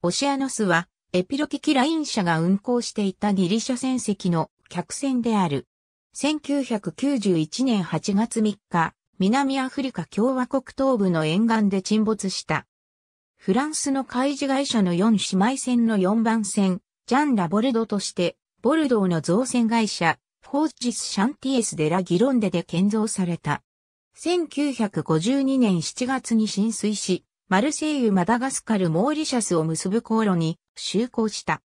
オシアノスは、エピロキキライン社が運航していたギリシャ船籍の客船である。1991年8月3日、南アフリカ共和国東部の沿岸で沈没した。フランスの海事会社の4姉妹船の4番船、ジャン・ラ・ボルドとして、ボルドーの造船会社、フォージス・シャンティエス・デラ・ギロンデで建造された。1952年7月に浸水し、マルセイユ、マダガスカル、モーリシャスを結ぶ航路に就航した。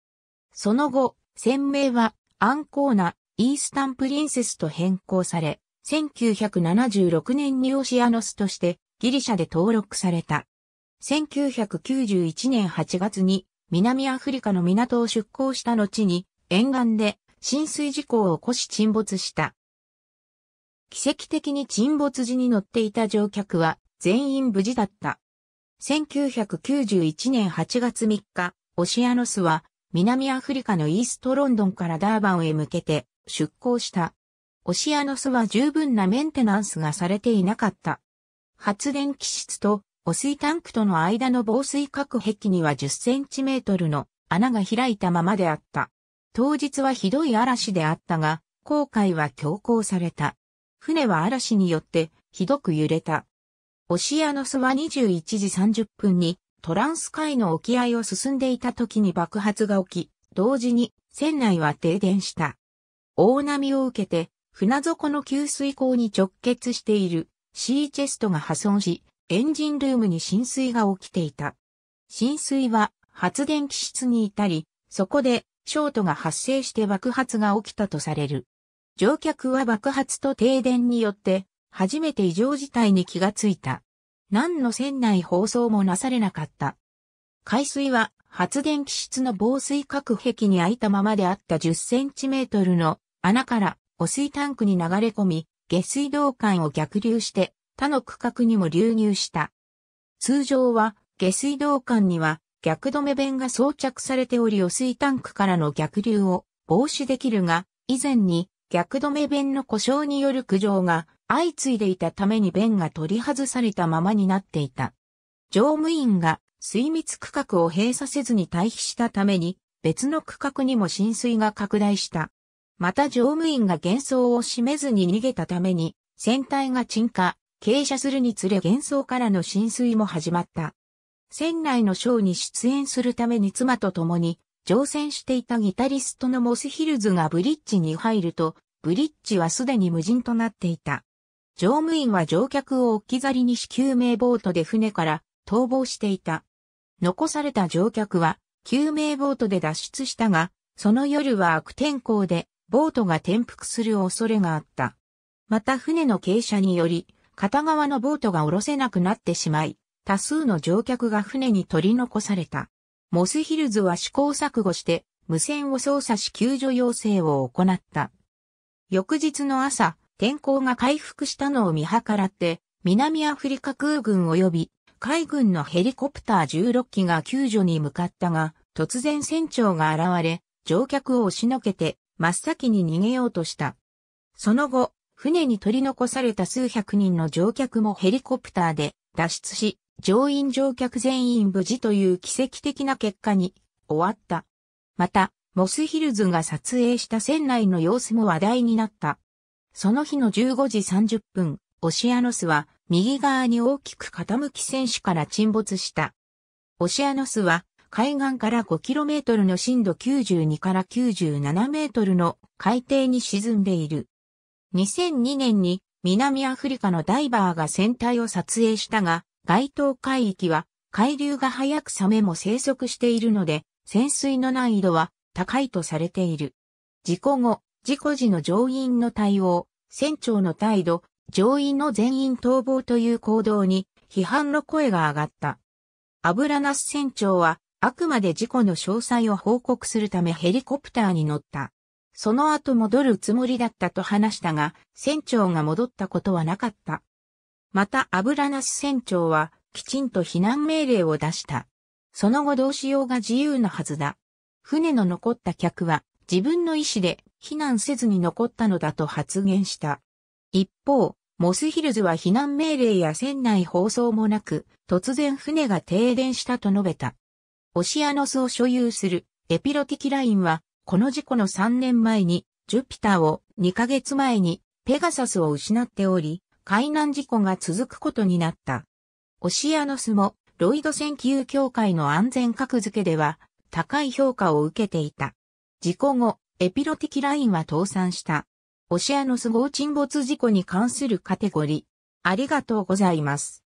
その後、船名はアンコーナ、イースタンプリンセスと変更され、1976年にオシアノスとしてギリシャで登録された。1991年8月に南アフリカの港を出港した後に沿岸で浸水事故を起こし沈没した。奇跡的に沈没時に乗っていた乗客は全員無事だった。1991年8月3日、オシアノスは南アフリカのイーストロンドンからダーバンへ向けて出港した。オシアノスは十分なメンテナンスがされていなかった。発電機室と汚水タンクとの間の防水隔壁には10センチメートルの穴が開いたままであった。当日はひどい嵐であったが、航海は強行された。船は嵐によってひどく揺れた。オシアノスは21時30分にトランス海の沖合を進んでいた時に爆発が起き、同時に船内は停電した。大波を受けて船底の給水口に直結しているシーチェストが破損し、エンジンルームに浸水が起きていた。浸水は発電機室にいたり、そこでショートが発生して爆発が起きたとされる。乗客は爆発と停電によって初めて異常事態に気がついた。何の船内放送もなされなかった。海水は発電機室の防水隔壁に開いたままであった10センチメートルの穴から汚水タンクに流れ込み、下水道管を逆流して他の区画にも流入した。通常は下水道管には逆止め弁が装着されており汚水タンクからの逆流を防止できるが、以前に逆止め弁の故障による苦情が相次いでいたために弁が取り外されたままになっていた。乗務員が水密区画を閉鎖せずに退避したために別の区画にも浸水が拡大した。また乗務員が幻想を閉めずに逃げたために船体が沈下、傾斜するにつれ幻想からの浸水も始まった。船内のショーに出演するために妻と共に乗船していたギタリストのモスヒルズがブリッジに入ると、ブリッジはすでに無人となっていた。乗務員は乗客を置き去りにし救命ボートで船から逃亡していた。残された乗客は救命ボートで脱出したが、その夜は悪天候でボートが転覆する恐れがあった。また船の傾斜により、片側のボートが下ろせなくなってしまい、多数の乗客が船に取り残された。モスヒルズは試行錯誤して無線を操作し救助要請を行った。翌日の朝、天候が回復したのを見計らって、南アフリカ空軍及び海軍のヘリコプター16機が救助に向かったが、突然船長が現れ、乗客を押しのけて、真っ先に逃げようとした。その後、船に取り残された数百人の乗客もヘリコプターで脱出し、乗員乗客全員無事という奇跡的な結果に終わった。また、モスヒルズが撮影した船内の様子も話題になった。その日の15時30分、オシアノスは右側に大きく傾き船首から沈没した。オシアノスは海岸から 5km の深度92から 97m の海底に沈んでいる。2002年に南アフリカのダイバーが船体を撮影したが、該当海域は海流が速くサメも生息しているので、潜水の難易度は高いとされている。事故後、事故時の乗員の対応、船長の態度、乗員の全員逃亡という行動に批判の声が上がった。アブラナス船長はあくまで事故の詳細を報告するためヘリコプターに乗った。その後戻るつもりだったと話したが、船長が戻ったことはなかった。またアブラナス船長はきちんと避難命令を出した。その後どうしようが自由なはずだ。船の残った客は自分の意思で避難せずに残ったのだと発言した。一方、モスヒルズは避難命令や船内放送もなく、突然船が停電したと述べた。オシアノスを所有するエピロティキラインは、この事故の3年前に、ジュピターを2ヶ月前にペガサスを失っており、海難事故が続くことになった。オシアノスも、ロイド船級協会の安全格付けでは、高い評価を受けていた。事故後、エピロティキラインは倒産した。オシアノス号沈没事故に関するカテゴリー。ありがとうございます。